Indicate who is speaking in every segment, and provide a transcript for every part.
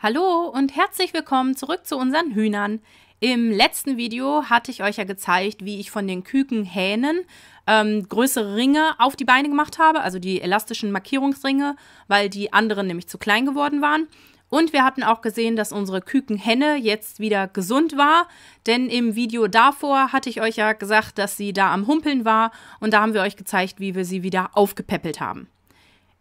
Speaker 1: Hallo und herzlich willkommen zurück zu unseren Hühnern. Im letzten Video hatte ich euch ja gezeigt, wie ich von den Kükenhähnen ähm, größere Ringe auf die Beine gemacht habe, also die elastischen Markierungsringe, weil die anderen nämlich zu klein geworden waren. Und wir hatten auch gesehen, dass unsere Kükenhenne jetzt wieder gesund war, denn im Video davor hatte ich euch ja gesagt, dass sie da am Humpeln war und da haben wir euch gezeigt, wie wir sie wieder aufgepäppelt haben.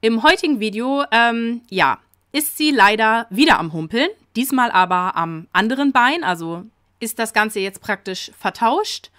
Speaker 1: Im heutigen Video, ähm, ja, ist sie leider wieder am Humpeln, diesmal aber am anderen Bein, also ist das Ganze jetzt praktisch vertauscht.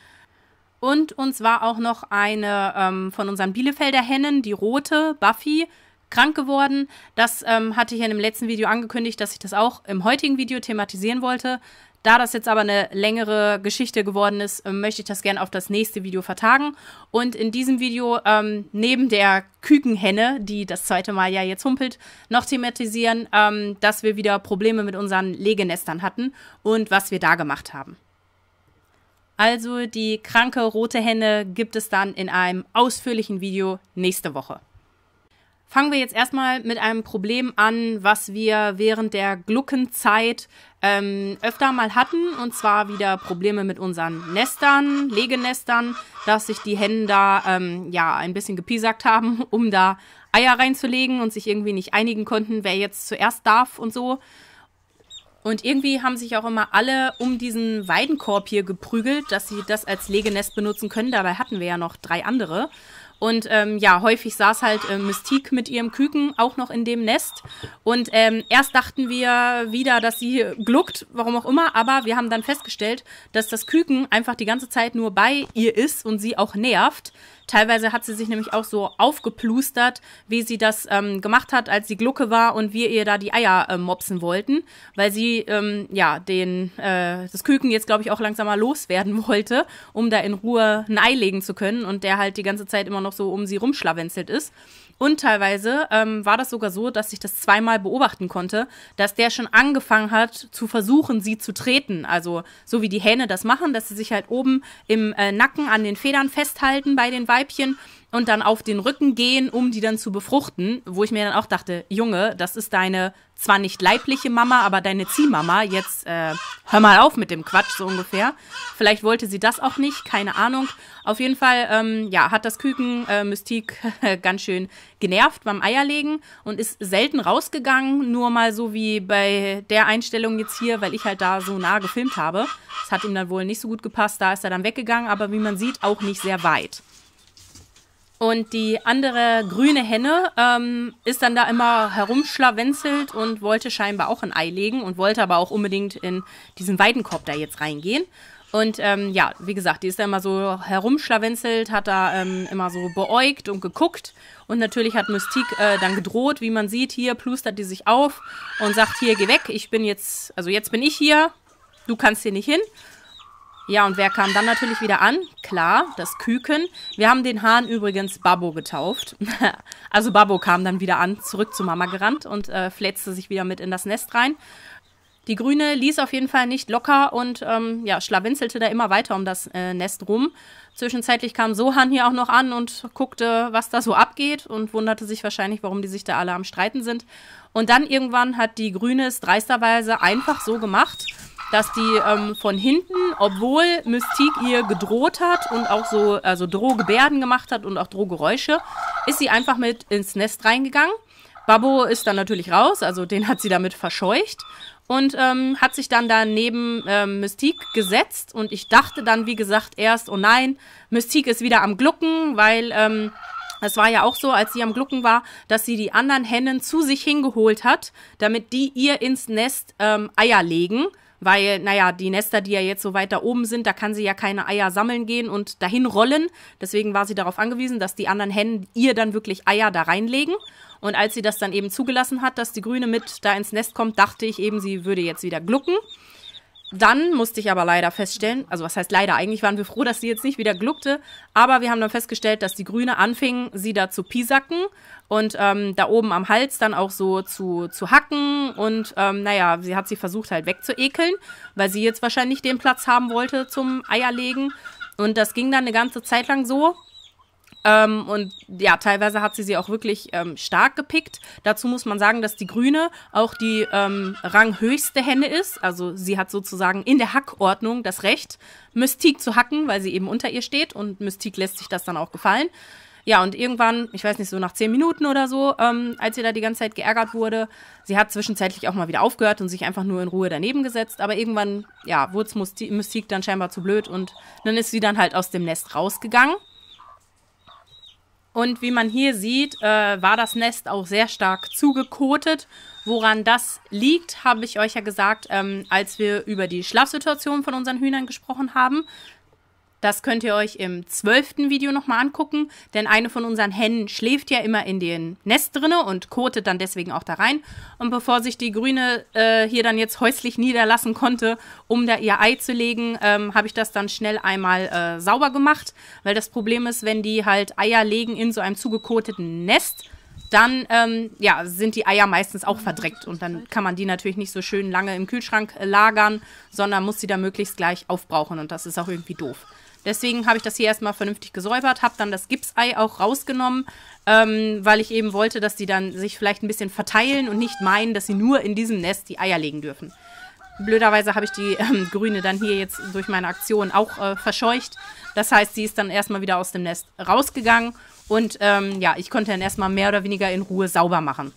Speaker 1: Und uns war auch noch eine ähm, von unseren Bielefelder Hennen, die rote Buffy, krank geworden. Das ähm, hatte ich in dem letzten Video angekündigt, dass ich das auch im heutigen Video thematisieren wollte. Da das jetzt aber eine längere Geschichte geworden ist, ähm, möchte ich das gerne auf das nächste Video vertagen. Und in diesem Video ähm, neben der Kükenhenne, die das zweite Mal ja jetzt humpelt, noch thematisieren, ähm, dass wir wieder Probleme mit unseren Legenestern hatten und was wir da gemacht haben. Also die kranke rote Henne gibt es dann in einem ausführlichen Video nächste Woche. Fangen wir jetzt erstmal mit einem Problem an, was wir während der Gluckenzeit ähm, öfter mal hatten. Und zwar wieder Probleme mit unseren Nestern, Legenestern, dass sich die Hennen da ähm, ja ein bisschen gepiesackt haben, um da Eier reinzulegen und sich irgendwie nicht einigen konnten, wer jetzt zuerst darf und so. Und irgendwie haben sich auch immer alle um diesen Weidenkorb hier geprügelt, dass sie das als Legenest benutzen können. Dabei hatten wir ja noch drei andere. Und ähm, ja, häufig saß halt äh, Mystique mit ihrem Küken auch noch in dem Nest. Und ähm, erst dachten wir wieder, dass sie gluckt, warum auch immer, aber wir haben dann festgestellt, dass das Küken einfach die ganze Zeit nur bei ihr ist und sie auch nervt. Teilweise hat sie sich nämlich auch so aufgeplustert, wie sie das ähm, gemacht hat, als sie Glucke war und wir ihr da die Eier äh, mopsen wollten, weil sie ähm, ja den äh, das Küken jetzt glaube ich auch langsam mal loswerden wollte, um da in Ruhe ein Ei legen zu können und der halt die ganze Zeit immer noch so um sie rumschlawenzelt ist. Und teilweise ähm, war das sogar so, dass ich das zweimal beobachten konnte, dass der schon angefangen hat zu versuchen, sie zu treten. Also so wie die Hähne das machen, dass sie sich halt oben im äh, Nacken an den Federn festhalten bei den Weibchen und dann auf den Rücken gehen, um die dann zu befruchten, wo ich mir dann auch dachte, Junge, das ist deine zwar nicht leibliche Mama, aber deine Ziehmama, jetzt äh, hör mal auf mit dem Quatsch so ungefähr. Vielleicht wollte sie das auch nicht, keine Ahnung. Auf jeden Fall, ähm, ja, hat das Küken äh, Mystik ganz schön genervt beim Eierlegen und ist selten rausgegangen, nur mal so wie bei der Einstellung jetzt hier, weil ich halt da so nah gefilmt habe. Das hat ihm dann wohl nicht so gut gepasst, da ist er dann weggegangen, aber wie man sieht, auch nicht sehr weit. Und die andere grüne Henne ähm, ist dann da immer herumschlawenzelt und wollte scheinbar auch ein Ei legen und wollte aber auch unbedingt in diesen Weidenkorb da jetzt reingehen. Und ähm, ja, wie gesagt, die ist da immer so herumschlawenzelt, hat da ähm, immer so beäugt und geguckt. Und natürlich hat Mystique äh, dann gedroht, wie man sieht, hier plustert die sich auf und sagt, hier, geh weg, ich bin jetzt, also jetzt bin ich hier, du kannst hier nicht hin. Ja, und wer kam dann natürlich wieder an? Klar, das Küken. Wir haben den Hahn übrigens Babbo getauft. also Babbo kam dann wieder an, zurück zu Mama gerannt und äh, fletzte sich wieder mit in das Nest rein. Die Grüne ließ auf jeden Fall nicht locker und ähm, ja, schlawenzelte da immer weiter um das äh, Nest rum. Zwischenzeitlich kam Sohan hier auch noch an und guckte, was da so abgeht und wunderte sich wahrscheinlich, warum die sich da alle am Streiten sind. Und dann irgendwann hat die Grüne es dreisterweise einfach so gemacht, dass die ähm, von hinten, obwohl Mystique ihr gedroht hat und auch so also Drohgebärden gemacht hat und auch Drohgeräusche, ist sie einfach mit ins Nest reingegangen. Babbo ist dann natürlich raus, also den hat sie damit verscheucht und ähm, hat sich dann da neben ähm, Mystique gesetzt und ich dachte dann, wie gesagt, erst, oh nein, Mystique ist wieder am Glucken, weil ähm, es war ja auch so, als sie am Glucken war, dass sie die anderen Hennen zu sich hingeholt hat, damit die ihr ins Nest ähm, Eier legen. Weil, naja, die Nester, die ja jetzt so weit da oben sind, da kann sie ja keine Eier sammeln gehen und dahin rollen. Deswegen war sie darauf angewiesen, dass die anderen Hennen ihr dann wirklich Eier da reinlegen. Und als sie das dann eben zugelassen hat, dass die Grüne mit da ins Nest kommt, dachte ich eben, sie würde jetzt wieder glucken. Dann musste ich aber leider feststellen, also was heißt leider, eigentlich waren wir froh, dass sie jetzt nicht wieder gluckte, aber wir haben dann festgestellt, dass die Grüne anfingen, sie da zu piesacken und ähm, da oben am Hals dann auch so zu, zu hacken und ähm, naja, sie hat sie versucht halt wegzuekeln, weil sie jetzt wahrscheinlich den Platz haben wollte zum Eierlegen und das ging dann eine ganze Zeit lang so ähm, und ja, teilweise hat sie sie auch wirklich ähm, stark gepickt. Dazu muss man sagen, dass die Grüne auch die ähm, ranghöchste Henne ist. Also sie hat sozusagen in der Hackordnung das Recht, Mystique zu hacken, weil sie eben unter ihr steht und Mystique lässt sich das dann auch gefallen. Ja, und irgendwann, ich weiß nicht, so nach zehn Minuten oder so, ähm, als sie da die ganze Zeit geärgert wurde, sie hat zwischenzeitlich auch mal wieder aufgehört und sich einfach nur in Ruhe daneben gesetzt. Aber irgendwann, ja, wurde es Mystique dann scheinbar zu blöd und dann ist sie dann halt aus dem Nest rausgegangen. Und wie man hier sieht, äh, war das Nest auch sehr stark zugekotet. Woran das liegt, habe ich euch ja gesagt, ähm, als wir über die Schlafsituation von unseren Hühnern gesprochen haben. Das könnt ihr euch im zwölften Video nochmal angucken, denn eine von unseren Hennen schläft ja immer in den Nest drinne und kotet dann deswegen auch da rein. Und bevor sich die Grüne äh, hier dann jetzt häuslich niederlassen konnte, um da ihr Ei zu legen, ähm, habe ich das dann schnell einmal äh, sauber gemacht, weil das Problem ist, wenn die halt Eier legen in so einem zugekoteten Nest, dann ähm, ja, sind die Eier meistens auch verdreckt und dann kann man die natürlich nicht so schön lange im Kühlschrank äh, lagern, sondern muss sie da möglichst gleich aufbrauchen und das ist auch irgendwie doof. Deswegen habe ich das hier erstmal vernünftig gesäubert, habe dann das Gipsei auch rausgenommen, ähm, weil ich eben wollte, dass die dann sich vielleicht ein bisschen verteilen und nicht meinen, dass sie nur in diesem Nest die Eier legen dürfen. Blöderweise habe ich die ähm, Grüne dann hier jetzt durch meine Aktion auch äh, verscheucht. Das heißt, sie ist dann erstmal wieder aus dem Nest rausgegangen und ähm, ja, ich konnte dann erstmal mehr oder weniger in Ruhe sauber machen.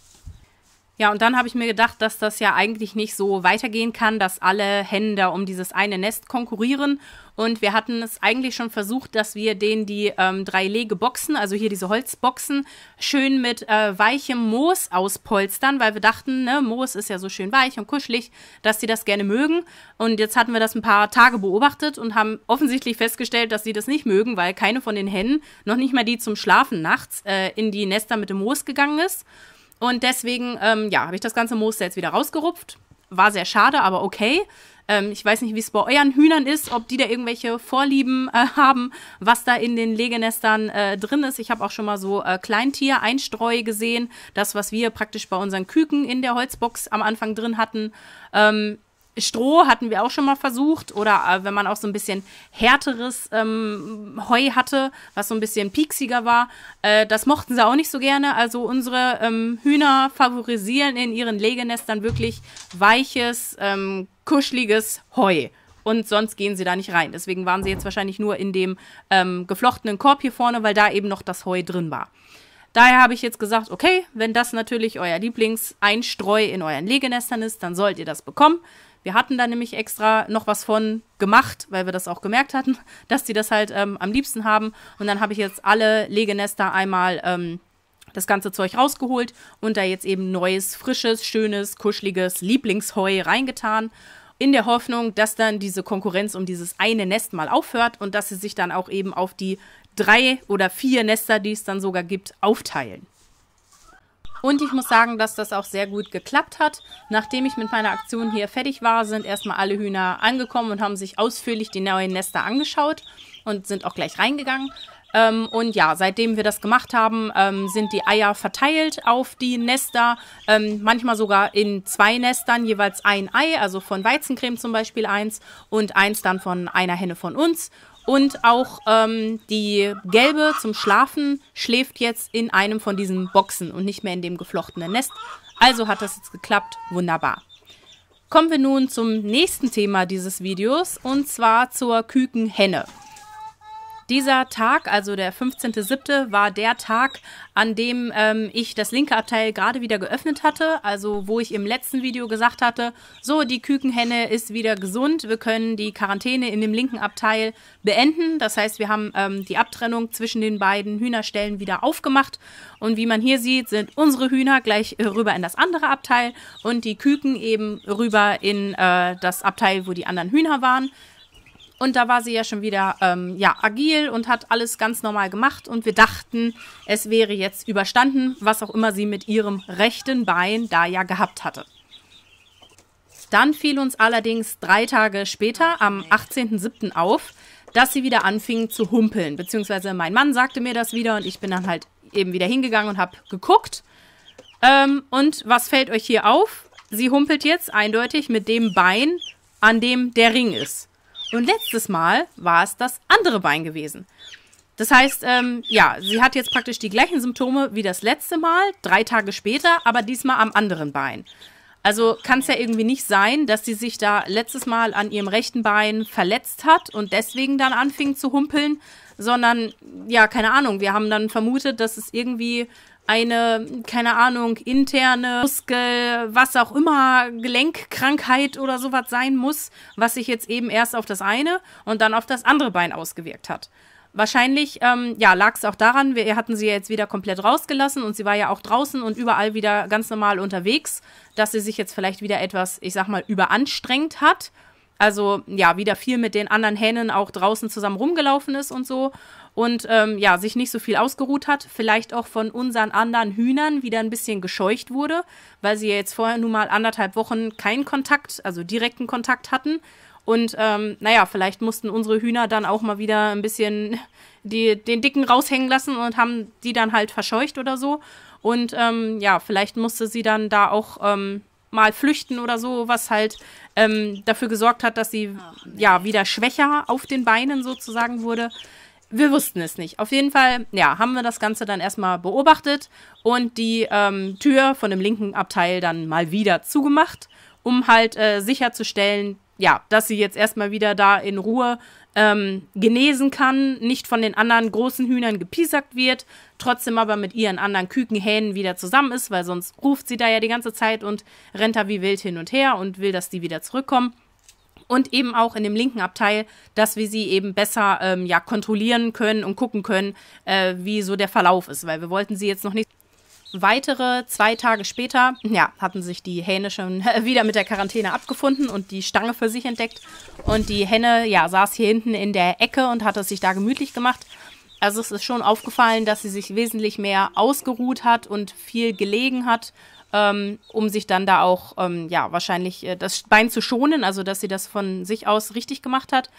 Speaker 1: Ja, und dann habe ich mir gedacht, dass das ja eigentlich nicht so weitergehen kann, dass alle Hennen da um dieses eine Nest konkurrieren. Und wir hatten es eigentlich schon versucht, dass wir denen die ähm, drei Legeboxen, also hier diese Holzboxen, schön mit äh, weichem Moos auspolstern, weil wir dachten, ne, Moos ist ja so schön weich und kuschelig, dass sie das gerne mögen. Und jetzt hatten wir das ein paar Tage beobachtet und haben offensichtlich festgestellt, dass sie das nicht mögen, weil keine von den Hennen, noch nicht mal die zum Schlafen nachts, äh, in die Nester mit dem Moos gegangen ist. Und deswegen, ähm, ja, habe ich das ganze Moos jetzt wieder rausgerupft. War sehr schade, aber okay. Ähm, ich weiß nicht, wie es bei euren Hühnern ist, ob die da irgendwelche Vorlieben äh, haben, was da in den Legenestern äh, drin ist. Ich habe auch schon mal so äh, Kleintier-Einstreu gesehen. Das, was wir praktisch bei unseren Küken in der Holzbox am Anfang drin hatten. Ähm, Stroh hatten wir auch schon mal versucht oder äh, wenn man auch so ein bisschen härteres ähm, Heu hatte, was so ein bisschen pieksiger war, äh, das mochten sie auch nicht so gerne. Also unsere ähm, Hühner favorisieren in ihren Legenestern wirklich weiches, ähm, kuscheliges Heu. Und sonst gehen sie da nicht rein. Deswegen waren sie jetzt wahrscheinlich nur in dem ähm, geflochtenen Korb hier vorne, weil da eben noch das Heu drin war. Daher habe ich jetzt gesagt, okay, wenn das natürlich euer Lieblingseinstreu in euren Legenestern ist, dann sollt ihr das bekommen. Wir hatten da nämlich extra noch was von gemacht, weil wir das auch gemerkt hatten, dass die das halt ähm, am liebsten haben. Und dann habe ich jetzt alle Legenester einmal ähm, das ganze Zeug rausgeholt und da jetzt eben neues, frisches, schönes, kuscheliges Lieblingsheu reingetan. In der Hoffnung, dass dann diese Konkurrenz um dieses eine Nest mal aufhört und dass sie sich dann auch eben auf die drei oder vier Nester, die es dann sogar gibt, aufteilen. Und ich muss sagen, dass das auch sehr gut geklappt hat. Nachdem ich mit meiner Aktion hier fertig war, sind erstmal alle Hühner angekommen und haben sich ausführlich die neuen Nester angeschaut und sind auch gleich reingegangen. Ähm, und ja, seitdem wir das gemacht haben, ähm, sind die Eier verteilt auf die Nester. Ähm, manchmal sogar in zwei Nestern jeweils ein Ei, also von Weizencreme zum Beispiel eins und eins dann von einer Henne von uns. Und auch ähm, die gelbe zum Schlafen schläft jetzt in einem von diesen Boxen und nicht mehr in dem geflochtenen Nest. Also hat das jetzt geklappt. Wunderbar. Kommen wir nun zum nächsten Thema dieses Videos und zwar zur Kükenhenne. Dieser Tag, also der 15.07., war der Tag, an dem ähm, ich das linke Abteil gerade wieder geöffnet hatte. Also wo ich im letzten Video gesagt hatte, so, die Kükenhenne ist wieder gesund. Wir können die Quarantäne in dem linken Abteil beenden. Das heißt, wir haben ähm, die Abtrennung zwischen den beiden Hühnerstellen wieder aufgemacht. Und wie man hier sieht, sind unsere Hühner gleich äh, rüber in das andere Abteil und die Küken eben rüber in äh, das Abteil, wo die anderen Hühner waren. Und da war sie ja schon wieder ähm, ja, agil und hat alles ganz normal gemacht. Und wir dachten, es wäre jetzt überstanden, was auch immer sie mit ihrem rechten Bein da ja gehabt hatte. Dann fiel uns allerdings drei Tage später, am 18.07. auf, dass sie wieder anfing zu humpeln. Beziehungsweise mein Mann sagte mir das wieder und ich bin dann halt eben wieder hingegangen und habe geguckt. Ähm, und was fällt euch hier auf? Sie humpelt jetzt eindeutig mit dem Bein, an dem der Ring ist. Und letztes Mal war es das andere Bein gewesen. Das heißt, ähm, ja, sie hat jetzt praktisch die gleichen Symptome wie das letzte Mal, drei Tage später, aber diesmal am anderen Bein. Also kann es ja irgendwie nicht sein, dass sie sich da letztes Mal an ihrem rechten Bein verletzt hat und deswegen dann anfing zu humpeln, sondern, ja, keine Ahnung, wir haben dann vermutet, dass es irgendwie eine, keine Ahnung, interne Muskel, was auch immer, Gelenkkrankheit oder sowas sein muss, was sich jetzt eben erst auf das eine und dann auf das andere Bein ausgewirkt hat. Wahrscheinlich, ähm, ja, lag es auch daran, wir hatten sie ja jetzt wieder komplett rausgelassen und sie war ja auch draußen und überall wieder ganz normal unterwegs, dass sie sich jetzt vielleicht wieder etwas, ich sag mal, überanstrengt hat. Also ja, wieder viel mit den anderen Hähnen auch draußen zusammen rumgelaufen ist und so und ähm, ja, sich nicht so viel ausgeruht hat, vielleicht auch von unseren anderen Hühnern wieder ein bisschen gescheucht wurde, weil sie ja jetzt vorher nun mal anderthalb Wochen keinen Kontakt, also direkten Kontakt hatten. Und ähm, naja, vielleicht mussten unsere Hühner dann auch mal wieder ein bisschen die, den Dicken raushängen lassen und haben die dann halt verscheucht oder so. Und ähm, ja, vielleicht musste sie dann da auch ähm, mal flüchten oder so, was halt ähm, dafür gesorgt hat, dass sie Ach, nee. ja wieder schwächer auf den Beinen sozusagen wurde wir wussten es nicht. Auf jeden Fall, ja, haben wir das Ganze dann erstmal beobachtet und die ähm, Tür von dem linken Abteil dann mal wieder zugemacht, um halt äh, sicherzustellen, ja, dass sie jetzt erstmal wieder da in Ruhe ähm, genesen kann, nicht von den anderen großen Hühnern gepiesackt wird, trotzdem aber mit ihren anderen Kükenhähnen wieder zusammen ist, weil sonst ruft sie da ja die ganze Zeit und rennt da wie wild hin und her und will, dass die wieder zurückkommen und eben auch in dem linken Abteil, dass wir sie eben besser ähm, ja, kontrollieren können und gucken können, äh, wie so der Verlauf ist, weil wir wollten sie jetzt noch nicht. Weitere zwei Tage später, ja, hatten sich die Hähne schon wieder mit der Quarantäne abgefunden und die Stange für sich entdeckt. Und die Henne, ja, saß hier hinten in der Ecke und hat es sich da gemütlich gemacht. Also es ist schon aufgefallen, dass sie sich wesentlich mehr ausgeruht hat und viel gelegen hat ähm, um sich dann da auch, ähm, ja, wahrscheinlich äh, das Bein zu schonen, also dass sie das von sich aus richtig gemacht hat.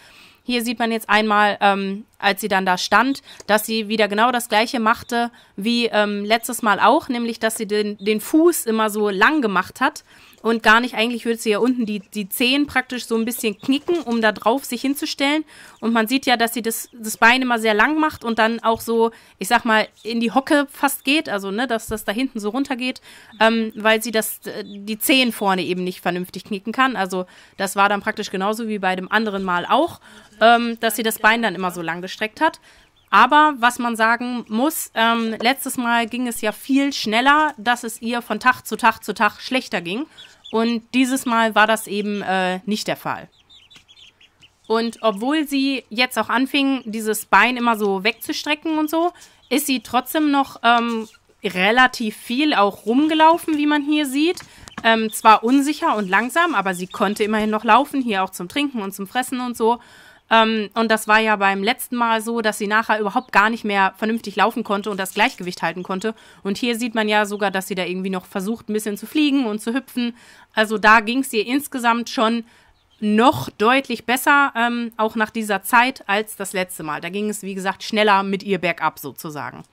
Speaker 1: Hier sieht man jetzt einmal, ähm, als sie dann da stand, dass sie wieder genau das gleiche machte wie ähm, letztes Mal auch, nämlich dass sie den, den Fuß immer so lang gemacht hat und gar nicht, eigentlich würde sie ja unten die, die Zehen praktisch so ein bisschen knicken, um da drauf sich hinzustellen. Und man sieht ja, dass sie das, das Bein immer sehr lang macht und dann auch so, ich sag mal, in die Hocke fast geht, also ne, dass das da hinten so runter geht, ähm, weil sie das, äh, die Zehen vorne eben nicht vernünftig knicken kann. Also das war dann praktisch genauso wie bei dem anderen Mal auch, ähm, dass sie das Bein dann immer so lang gestreckt hat. Aber was man sagen muss, ähm, letztes Mal ging es ja viel schneller, dass es ihr von Tag zu Tag zu Tag schlechter ging. Und dieses Mal war das eben äh, nicht der Fall. Und obwohl sie jetzt auch anfing, dieses Bein immer so wegzustrecken und so, ist sie trotzdem noch ähm, relativ viel auch rumgelaufen, wie man hier sieht. Ähm, zwar unsicher und langsam, aber sie konnte immerhin noch laufen, hier auch zum Trinken und zum Fressen und so. Ähm, und das war ja beim letzten Mal so, dass sie nachher überhaupt gar nicht mehr vernünftig laufen konnte und das Gleichgewicht halten konnte. Und hier sieht man ja sogar, dass sie da irgendwie noch versucht, ein bisschen zu fliegen und zu hüpfen. Also da ging es ihr insgesamt schon noch deutlich besser, ähm, auch nach dieser Zeit, als das letzte Mal. Da ging es, wie gesagt, schneller mit ihr bergab sozusagen.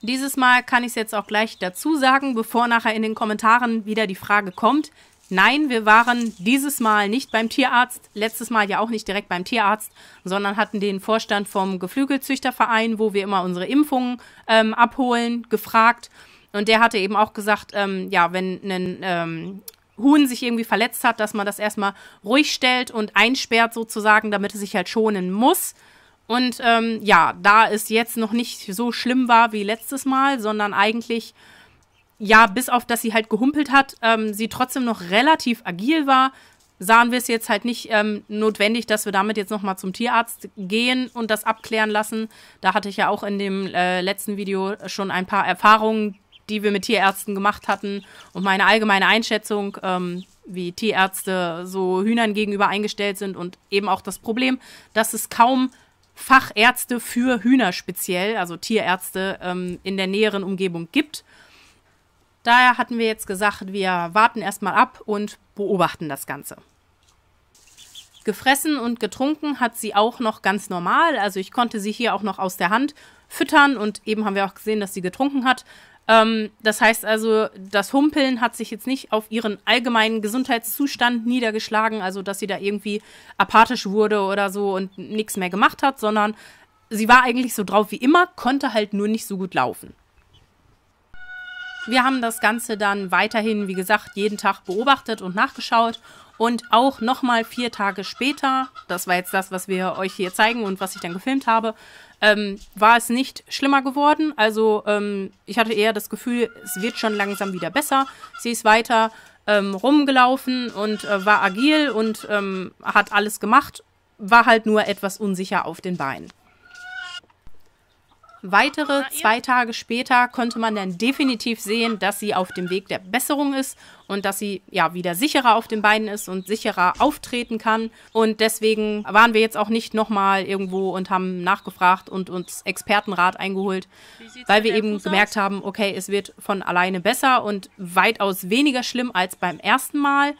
Speaker 1: Dieses Mal kann ich es jetzt auch gleich dazu sagen, bevor nachher in den Kommentaren wieder die Frage kommt, Nein, wir waren dieses Mal nicht beim Tierarzt, letztes Mal ja auch nicht direkt beim Tierarzt, sondern hatten den Vorstand vom Geflügelzüchterverein, wo wir immer unsere Impfungen ähm, abholen, gefragt. Und der hatte eben auch gesagt, ähm, ja, wenn ein ähm, Huhn sich irgendwie verletzt hat, dass man das erstmal ruhig stellt und einsperrt sozusagen, damit es sich halt schonen muss. Und ähm, ja, da es jetzt noch nicht so schlimm war wie letztes Mal, sondern eigentlich ja, bis auf, dass sie halt gehumpelt hat, ähm, sie trotzdem noch relativ agil war, sahen wir es jetzt halt nicht ähm, notwendig, dass wir damit jetzt nochmal zum Tierarzt gehen und das abklären lassen. Da hatte ich ja auch in dem äh, letzten Video schon ein paar Erfahrungen, die wir mit Tierärzten gemacht hatten und meine allgemeine Einschätzung, ähm, wie Tierärzte so Hühnern gegenüber eingestellt sind und eben auch das Problem, dass es kaum Fachärzte für Hühner speziell, also Tierärzte ähm, in der näheren Umgebung gibt. Daher hatten wir jetzt gesagt, wir warten erstmal ab und beobachten das Ganze. Gefressen und getrunken hat sie auch noch ganz normal. Also ich konnte sie hier auch noch aus der Hand füttern und eben haben wir auch gesehen, dass sie getrunken hat. Ähm, das heißt also, das Humpeln hat sich jetzt nicht auf ihren allgemeinen Gesundheitszustand niedergeschlagen, also dass sie da irgendwie apathisch wurde oder so und nichts mehr gemacht hat, sondern sie war eigentlich so drauf wie immer, konnte halt nur nicht so gut laufen. Wir haben das Ganze dann weiterhin, wie gesagt, jeden Tag beobachtet und nachgeschaut. Und auch nochmal vier Tage später, das war jetzt das, was wir euch hier zeigen und was ich dann gefilmt habe, ähm, war es nicht schlimmer geworden. Also ähm, ich hatte eher das Gefühl, es wird schon langsam wieder besser. Sie ist weiter ähm, rumgelaufen und äh, war agil und ähm, hat alles gemacht, war halt nur etwas unsicher auf den Beinen. Weitere zwei Tage später konnte man dann definitiv sehen, dass sie auf dem Weg der Besserung ist und dass sie ja wieder sicherer auf den Beinen ist und sicherer auftreten kann. Und deswegen waren wir jetzt auch nicht nochmal irgendwo und haben nachgefragt und uns Expertenrat eingeholt, weil wir eben gemerkt haben, okay, es wird von alleine besser und weitaus weniger schlimm als beim ersten Mal.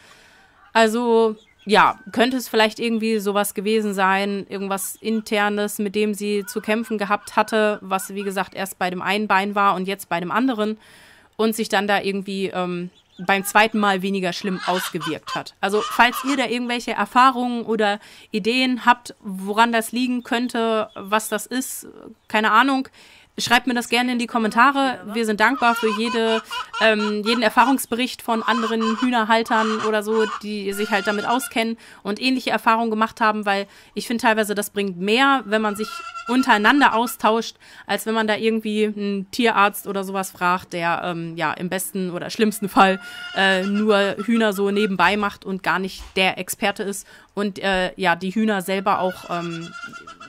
Speaker 1: Also ja, könnte es vielleicht irgendwie sowas gewesen sein, irgendwas Internes, mit dem sie zu kämpfen gehabt hatte, was wie gesagt erst bei dem einen Bein war und jetzt bei dem anderen und sich dann da irgendwie ähm, beim zweiten Mal weniger schlimm ausgewirkt hat. Also falls ihr da irgendwelche Erfahrungen oder Ideen habt, woran das liegen könnte, was das ist, keine Ahnung, Schreibt mir das gerne in die Kommentare. Wir sind dankbar für jede, ähm, jeden Erfahrungsbericht von anderen Hühnerhaltern oder so, die sich halt damit auskennen und ähnliche Erfahrungen gemacht haben, weil ich finde teilweise, das bringt mehr, wenn man sich untereinander austauscht, als wenn man da irgendwie einen Tierarzt oder sowas fragt, der ähm, ja im besten oder schlimmsten Fall äh, nur Hühner so nebenbei macht und gar nicht der Experte ist und äh, ja die Hühner selber auch ähm,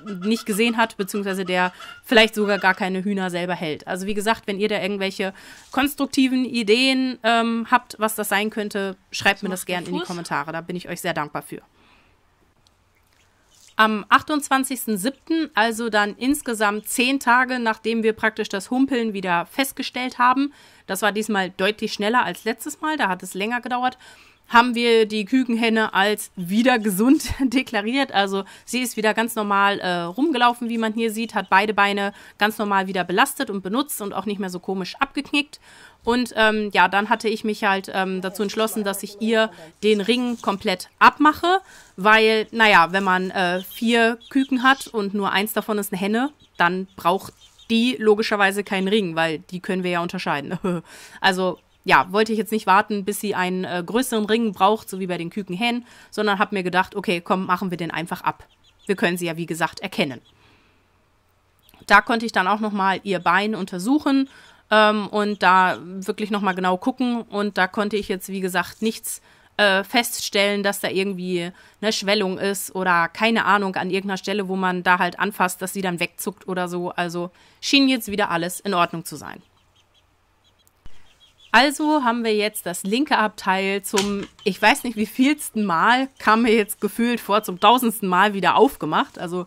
Speaker 1: nicht gesehen hat, beziehungsweise der vielleicht sogar gar keine Hühner selber hält. Also wie gesagt, wenn ihr da irgendwelche konstruktiven Ideen ähm, habt, was das sein könnte, schreibt das mir das gerne in die Kommentare. Da bin ich euch sehr dankbar für. Am 28.07., also dann insgesamt zehn Tage, nachdem wir praktisch das Humpeln wieder festgestellt haben, das war diesmal deutlich schneller als letztes Mal, da hat es länger gedauert, haben wir die Kükenhenne als wieder gesund deklariert. Also sie ist wieder ganz normal äh, rumgelaufen, wie man hier sieht, hat beide Beine ganz normal wieder belastet und benutzt und auch nicht mehr so komisch abgeknickt. Und ähm, ja, dann hatte ich mich halt ähm, dazu entschlossen, dass ich ihr den Ring komplett abmache, weil, naja, wenn man äh, vier Küken hat und nur eins davon ist eine Henne, dann braucht die logischerweise keinen Ring, weil die können wir ja unterscheiden. also ja, wollte ich jetzt nicht warten, bis sie einen äh, größeren Ring braucht, so wie bei den Kükenhähnen, sondern habe mir gedacht, okay, komm, machen wir den einfach ab. Wir können sie ja, wie gesagt, erkennen. Da konnte ich dann auch nochmal ihr Bein untersuchen ähm, und da wirklich nochmal genau gucken. Und da konnte ich jetzt, wie gesagt, nichts äh, feststellen, dass da irgendwie eine Schwellung ist oder keine Ahnung an irgendeiner Stelle, wo man da halt anfasst, dass sie dann wegzuckt oder so. Also schien jetzt wieder alles in Ordnung zu sein. Also haben wir jetzt das linke Abteil zum, ich weiß nicht wie vielsten Mal, kam mir jetzt gefühlt vor, zum tausendsten Mal wieder aufgemacht. Also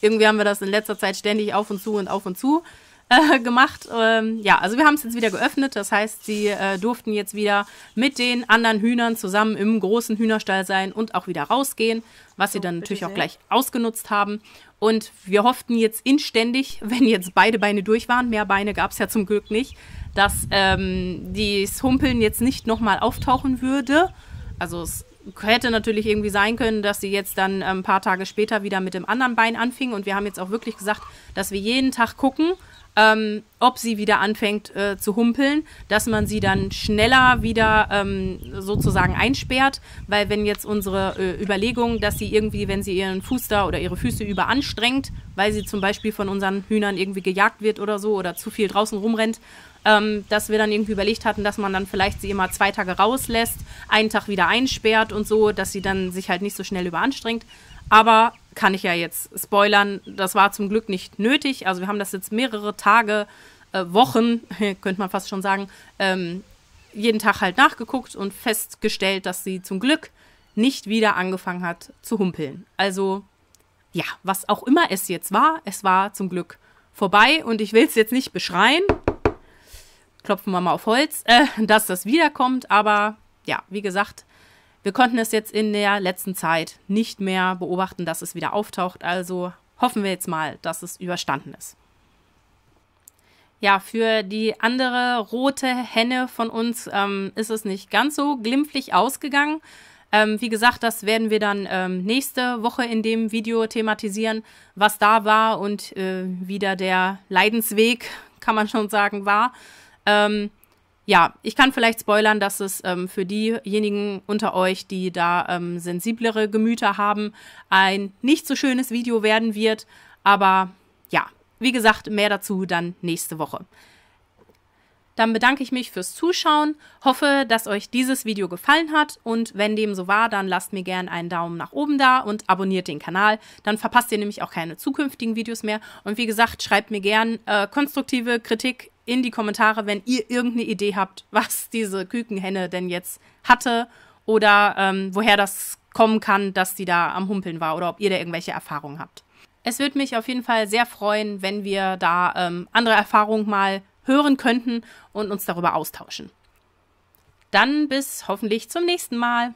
Speaker 1: irgendwie haben wir das in letzter Zeit ständig auf und zu und auf und zu äh, gemacht. Ähm, ja, also wir haben es jetzt wieder geöffnet. Das heißt, sie äh, durften jetzt wieder mit den anderen Hühnern zusammen im großen Hühnerstall sein und auch wieder rausgehen, was sie oh, dann natürlich auch gleich ausgenutzt haben. Und wir hofften jetzt inständig, wenn jetzt beide Beine durch waren, mehr Beine gab es ja zum Glück nicht, dass ähm, das Humpeln jetzt nicht nochmal auftauchen würde. Also es hätte natürlich irgendwie sein können, dass sie jetzt dann ein ähm, paar Tage später wieder mit dem anderen Bein anfingen. Und wir haben jetzt auch wirklich gesagt, dass wir jeden Tag gucken, ähm, ob sie wieder anfängt äh, zu humpeln, dass man sie dann schneller wieder ähm, sozusagen einsperrt, weil wenn jetzt unsere äh, Überlegung, dass sie irgendwie, wenn sie ihren Fuß da oder ihre Füße überanstrengt, weil sie zum Beispiel von unseren Hühnern irgendwie gejagt wird oder so oder zu viel draußen rumrennt, ähm, dass wir dann irgendwie überlegt hatten, dass man dann vielleicht sie immer zwei Tage rauslässt, einen Tag wieder einsperrt und so, dass sie dann sich halt nicht so schnell überanstrengt. Aber kann ich ja jetzt spoilern, das war zum Glück nicht nötig. Also wir haben das jetzt mehrere Tage, äh, Wochen, könnte man fast schon sagen, ähm, jeden Tag halt nachgeguckt und festgestellt, dass sie zum Glück nicht wieder angefangen hat zu humpeln. Also ja, was auch immer es jetzt war, es war zum Glück vorbei und ich will es jetzt nicht beschreien. Klopfen wir mal auf Holz, äh, dass das wiederkommt, aber ja, wie gesagt, wir konnten es jetzt in der letzten Zeit nicht mehr beobachten, dass es wieder auftaucht. Also hoffen wir jetzt mal, dass es überstanden ist. Ja, für die andere rote Henne von uns ähm, ist es nicht ganz so glimpflich ausgegangen. Ähm, wie gesagt, das werden wir dann ähm, nächste Woche in dem Video thematisieren, was da war und äh, wieder der Leidensweg, kann man schon sagen, war. Ähm, ja, ich kann vielleicht spoilern, dass es ähm, für diejenigen unter euch, die da ähm, sensiblere Gemüter haben, ein nicht so schönes Video werden wird. Aber ja, wie gesagt, mehr dazu dann nächste Woche. Dann bedanke ich mich fürs Zuschauen, hoffe, dass euch dieses Video gefallen hat und wenn dem so war, dann lasst mir gerne einen Daumen nach oben da und abonniert den Kanal. Dann verpasst ihr nämlich auch keine zukünftigen Videos mehr. Und wie gesagt, schreibt mir gerne äh, konstruktive Kritik in die Kommentare, wenn ihr irgendeine Idee habt, was diese Kükenhenne denn jetzt hatte oder ähm, woher das kommen kann, dass sie da am Humpeln war oder ob ihr da irgendwelche Erfahrungen habt. Es würde mich auf jeden Fall sehr freuen, wenn wir da ähm, andere Erfahrungen mal hören könnten und uns darüber austauschen. Dann bis hoffentlich zum nächsten Mal.